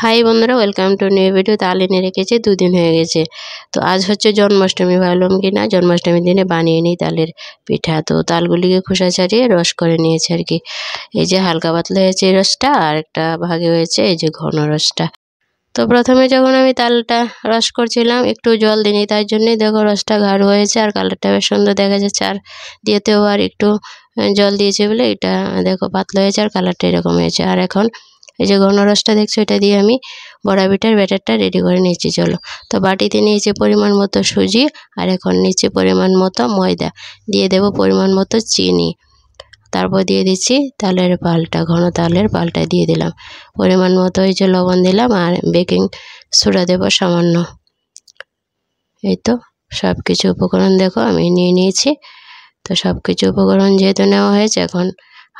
high বন্ধুরা welcome to new video তাল এনে রেখেছে দুদিন হয়ে গেছে তো আজ হচ্ছে জন্মাষ্টমী ভাবলাম কি না জন্মাষ্টমীর দিনে বানিয়ে নিই তালের পিঠা তো তালগুলিকে খোসা ছাড়িয়ে রস করে নিয়েছে আর কি এই যে হালকা পাতলা হয়েছে এই রসটা আর একটা ভাগে হয়েছে এই যে ঘন রসটা তো প্রথমে যখন আমি তালটা রস করছিলাম একটু জল দিইনি তার জন্যই দেখো রসটা গাঢ় হয়েছে আর কালারটা বেশ সুন্দর দেখা যাচ্ছে আর দিয়েতেও আর একটু জল দিয়েছে বলে এটা দেখো পাতলা হয়েছে আর কালারটা এরকম হয়েছে আর এখন এই যে ঘনরসটা দেখছো এটা দিয়ে আমি বড়া পিঠার ব্যাটারটা রেডি করে নিয়েছি চলো তো বাটিতে নিয়েছি পরিমাণ মতো সুজি আর এখন নিচে পরিমাণ মতো ময়দা দিয়ে দেব পরিমাণ মতো চিনি তারপর দিয়ে দিচ্ছি তালের পালটা ঘন তালের পালটা দিয়ে দিলাম পরিমাণ মতো এই যে লবণ দিলাম আর বেকিং সোডা দেবো সামান্য এই তো সব কিছু উপকরণ দেখো আমি নিয়ে নিয়েছি তো সব কিছু উপকরণ যেহেতু নেওয়া হয়েছে এখন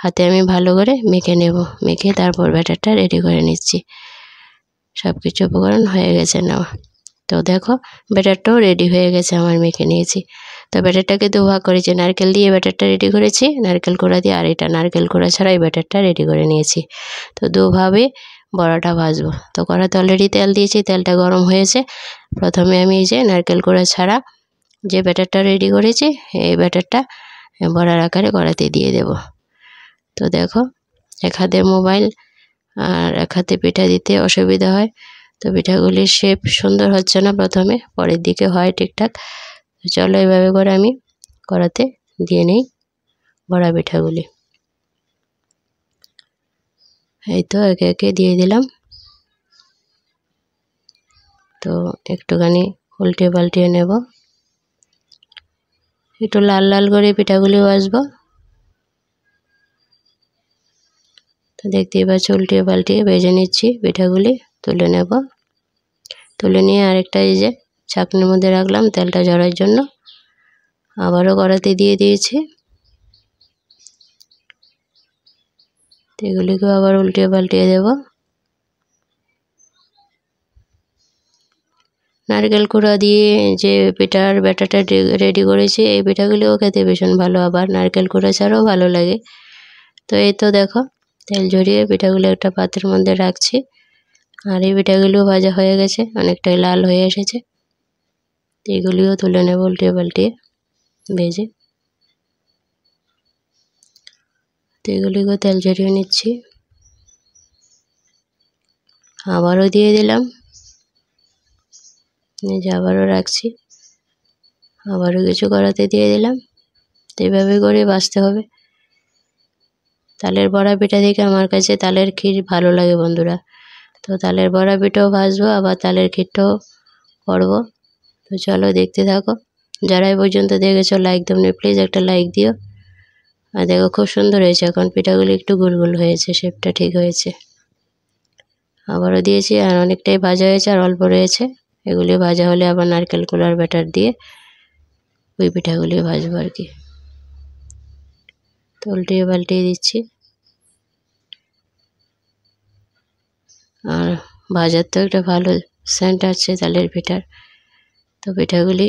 হাতে আমি ভালো করে মেখে নেব মেখে তারপর ব্যাটারটা রেডি করে নিচ্ছি সব কিছু উপকরণ হয়ে গেছে নেওয়া তো দেখো ব্যাটারটাও রেডি হয়ে গেছে আমার মেখে নিয়েছি তো ব্যাটারটাকে দুভাগ করেছি নারকেল দিয়ে ব্যাটারটা রেডি করেছি নারকেল কোড়া দিয়ে আর এটা নারকেল কোড়া ছাড়াই ব্যাটারটা রেডি করে নিয়েছি তো দুভাবে বড়াটা ভাজবো তো কড়াতে অলরেডি তেল দিয়েছি তেলটা গরম হয়েছে প্রথমে আমি এই যে নারকেল কোড়া ছাড়া যে ব্যাটারটা রেডি করেছি এই ব্যাটারটা বড়ার আকারে কড়াতে দিয়ে দেবো তো দেখো এক হাতে মোবাইল আর এক হাতে পিঠা দিতে অসুবিধা হয় তো পিঠাগুলির শেপ সুন্দর হচ্ছে না প্রথমে পরের দিকে হয় ঠিকঠাক চলো এভাবে করে আমি করাতে দিয়ে নেই বড়া পিঠাগুলি এই তো একে একে দিয়ে দিলাম তো একটুখানি উল্টে পাল্টিয়ে নেব একটু লাল লাল করে পিঠাগুলি আসবো তো দেখতে পাচ্ছি উল্টিয়ে পাল্টিয়ে ভেজে নিচ্ছি পিঠাগুলি তুলে নেব তুলে নিয়ে আরেকটা এই যে ছাকনির মধ্যে রাখলাম তেলটা ঝরার জন্য আবারও কড়াতে দিয়ে দিয়েছি এগুলিকেও আবার উল্টিয়ে পাল্টিয়ে দেব নারকেল কুড়া দিয়ে যে পিঠার ব্যাটাটা রেডি করেছি এই পিঠাগুলিও খেতে ভীষণ ভালো আবার নারকেল কুড়া ছাড়াও ভালো লাগে তো এই তো দেখো তেল ঝরিয়ে পিঠাগুলো একটা পাত্রের মধ্যে রাখছি আর এই পিঠাগুলো ভাজা হয়ে গেছে অনেকটাই লাল হয়ে এসেছে এগুলিও তুলে নেব উল্টে পাল্টিয়ে ভেজে তো এগুলিকে তেল ঝরিয়ে নিচ্ছি আবারও দিয়ে দিলাম নিজে আবারও রাখছি আবারও কিছু করাতে দিয়ে দিলাম এইভাবে এভাবে করে বাঁচতে হবে তালের বড়া পিঠা থেকে আমার কাছে তালের ক্ষীর ভালো লাগে বন্ধুরা তো তালের বড়া পিঠাও ভাজবো আবার তালের ক্ষীরটাও করব তো চলো দেখতে থাকো যারা এ পর্যন্ত দেখেছো লাইক দেবনি প্লিজ একটা লাইক দিও আর দেখো খুব সুন্দর হয়েছে এখন পিঠাগুলি একটু গুলগুল হয়েছে শেপটা ঠিক হয়েছে আবারও দিয়েছি আর অনেকটাই ভাজা হয়েছে আর অল্প রয়েছে এগুলি ভাজা হলে আবার নারকেল কুলার ব্যাটার দিয়ে ওই পিঠাগুলি ভাজবো আর কি তো উল্টিয়ে পাল্টিয়ে দিচ্ছি আর ভাজার তো একটা ভালো সেন্ট আছে তালের পিঠার তো পিঠাগুলি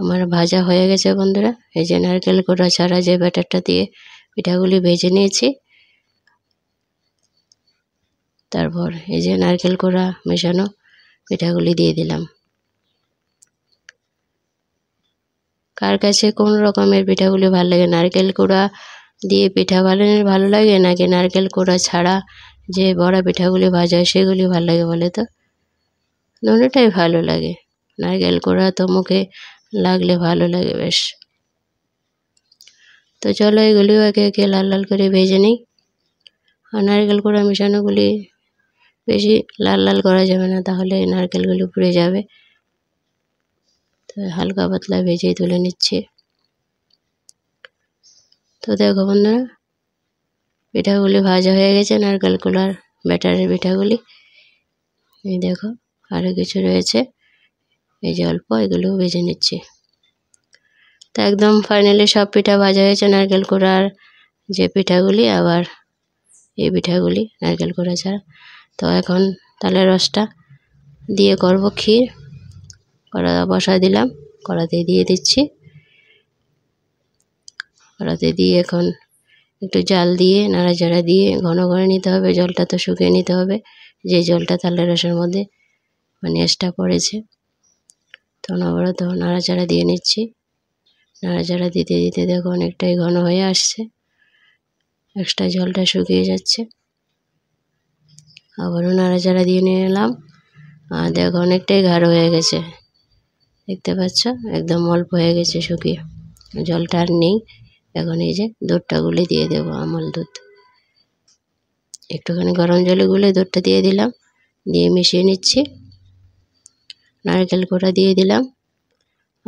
আমার ভাজা হয়ে গেছে বন্ধুরা এই যে নারকেল গোড়া ছাড়া যে ব্যাটারটা দিয়ে পিঠাগুলি ভেজে নিয়েছি তারপর এই যে নারকেল গোড়া মেশানো পিঠাগুলি দিয়ে দিলাম কার কাছে কোন রকমের পিঠাগুলি ভালো লাগে নারকেল কোড়া দিয়ে পিঠা বানানোর ভালো লাগে নাকি নারকেল কোড়া ছাড়া যে বড়া পিঠাগুলি ভাজা হয় সেগুলি ভালো লাগে বলে তো দুটাই ভালো লাগে নারকেল কোড়া তো মুখে লাগলে ভালো লাগে বেশ তো চলো এগুলিও একে একে লাল লাল করে ভেজে নিই আর নারকেল কোড়া মেশানোগুলি বেশি লাল লাল করা যাবে না তাহলে নারকেলগুলি পুড়ে যাবে তো হালকা পাতলা ভেজেই তুলে নিচ্ছে তো দেখো বন্ধুরা পিঠাগুলি ভাজা হয়ে গেছে নারকেলকুলার ব্যাটারের পিঠাগুলি এই দেখো আরও কিছু রয়েছে এই যে অল্প এগুলো ভেজে নিচ্ছি তো একদম ফাইনালি সব পিঠা ভাজা হয়েছে নারকেল কোড়ার যে পিঠাগুলি আবার এই পিঠাগুলি নারকেল কোড়া ছাড়া তো এখন তালের রসটা দিয়ে করব ক্ষীর কড়া বসা দিলাম কড়াতে দিয়ে দিচ্ছি কড়াতে দিয়ে এখন একটু জাল দিয়ে নাড়াচাড়া দিয়ে ঘন করে নিতে হবে জলটা তো শুকিয়ে নিতে হবে যে জলটা তালের রসের মধ্যে মানে এসটা পড়েছে তো অনবরত নাড়াচাড়া দিয়ে নিচ্ছি নাড়াচাড়া দিতে দিতে দেখো অনেকটাই ঘন হয়ে আসছে এক্সট্রা জলটা শুকিয়ে যাচ্ছে আবারও নাড়াচাড়া দিয়ে নিয়ে এলাম আর দেখো অনেকটাই ঘাড় হয়ে গেছে দেখতে পাচ্ছ একদম অল্প হয়ে গেছে শুকিয়ে জলটা আর নেই এখন এই যে দুধটা গুলে দিয়ে দেব আমল দুধ একটুখানি গরম জলে গুলে দুধটা দিয়ে দিলাম দিয়ে মিশিয়ে নিচ্ছি নারকেল গুঁড়া দিয়ে দিলাম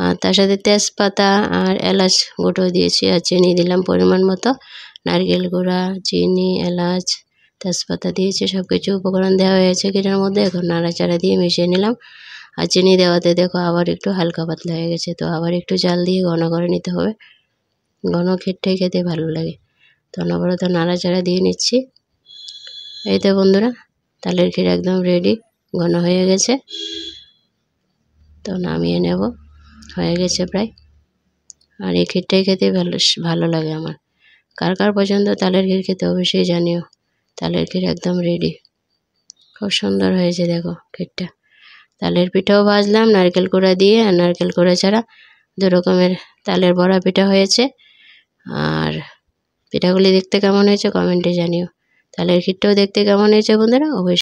আর তার সাথে তেজপাতা আর এলাচ গুঁটো দিয়েছি আর চিনি দিলাম পরিমাণ মতো নারকেল গুঁড়া চিনি এলাচ তেজপাতা দিয়েছি সব কিছু উপকরণ দেওয়া হয়েছে কেটার মধ্যে এখন নাড়াচাড়া দিয়ে মিশিয়ে নিলাম আর চিনি দেওয়াতে দেখো আবার একটু হালকা পাতলা হয়ে গেছে তো আবার একটু জাল দিয়ে ঘন করে নিতে হবে ঘন ক্ষীরটাই খেতে ভালো লাগে তো অনবরত নাড়াচাড়া দিয়ে নিচ্ছি এই তো বন্ধুরা তালের ক্ষীর একদম রেডি ঘন হয়ে গেছে তো নামিয়ে নেব হয়ে গেছে প্রায় আর এই ক্ষীরটাই খেতে ভালো ভালো লাগে আমার কার কার পছন্দ তালের ক্ষীর খেতে অবশ্যই জানিও তালের ক্ষীর একদম রেডি খুব সুন্দর হয়েছে দেখো ক্ষীরটা তালের পিঠাও ভাজলাম নারকেল কুড়া দিয়ে আর নারকেল কুড়া ছাড়া দু রকমের তালের বড়া পিঠা হয়েছে আর পিঠাগুলি দেখতে কেমন হয়েছে কমেন্টে জানিও তাহলে ক্ষীরটাও দেখতে কেমন হয়েছে বন্ধুরা অবশ্যই